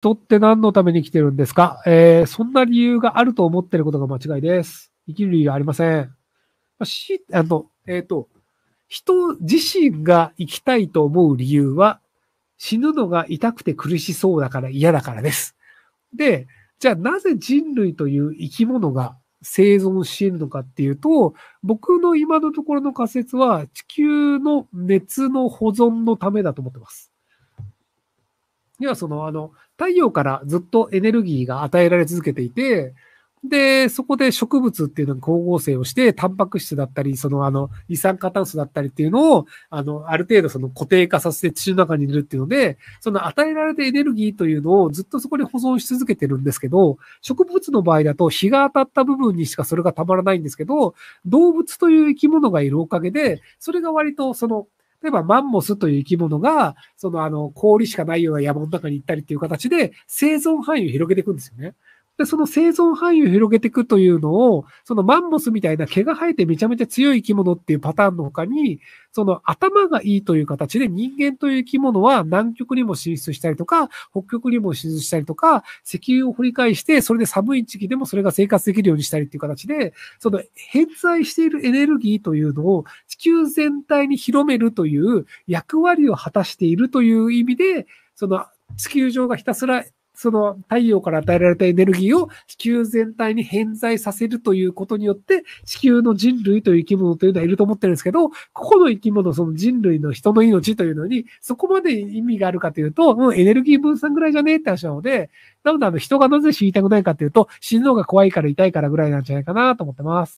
人って何のために生きてるんですか、えー、そんな理由があると思ってることが間違いです。生きる理由はありません。し、あの、えっ、ー、と、人自身が生きたいと思う理由は、死ぬのが痛くて苦しそうだから嫌だからです。で、じゃあなぜ人類という生き物が生存しているのかっていうと、僕の今のところの仮説は地球の熱の保存のためだと思ってます。にはその、あの、太陽からずっとエネルギーが与えられ続けていて、で、そこで植物っていうのに光合成をして、タンパク質だったり、そのあの、二酸化炭素だったりっていうのを、あの、ある程度その固定化させて地中の中に入れるっていうので、その与えられたエネルギーというのをずっとそこに保存し続けてるんですけど、植物の場合だと日が当たった部分にしかそれがたまらないんですけど、動物という生き物がいるおかげで、それが割とその例えばマンモスという生き物が、そのあの、氷しかないような山の中に行ったりっていう形で、生存範囲を広げていくんですよね。で、その生存範囲を広げていくというのを、そのマンモスみたいな毛が生えてめちゃめちゃ強い生き物っていうパターンの他に、その頭がいいという形で人間という生き物は南極にも進出したりとか、北極にも進出したりとか、石油を掘り返して、それで寒い時期でもそれが生活できるようにしたりっていう形で、その偏在しているエネルギーというのを球全体に広めるという役割を果たしているという意味で、その地球上がひたすらその太陽から与えられたエネルギーを地球全体に偏在させるということによって、地球の人類という生き物というのはいると思ってるんですけど、ここの生き物、その人類の人の命というのに、そこまで意味があるかというと、うん、エネルギー分散ぐらいじゃねえって話なので、なのであの人がなぜ死にたくないかというと、死ぬのが怖いから痛いからぐらいなんじゃないかなと思ってます。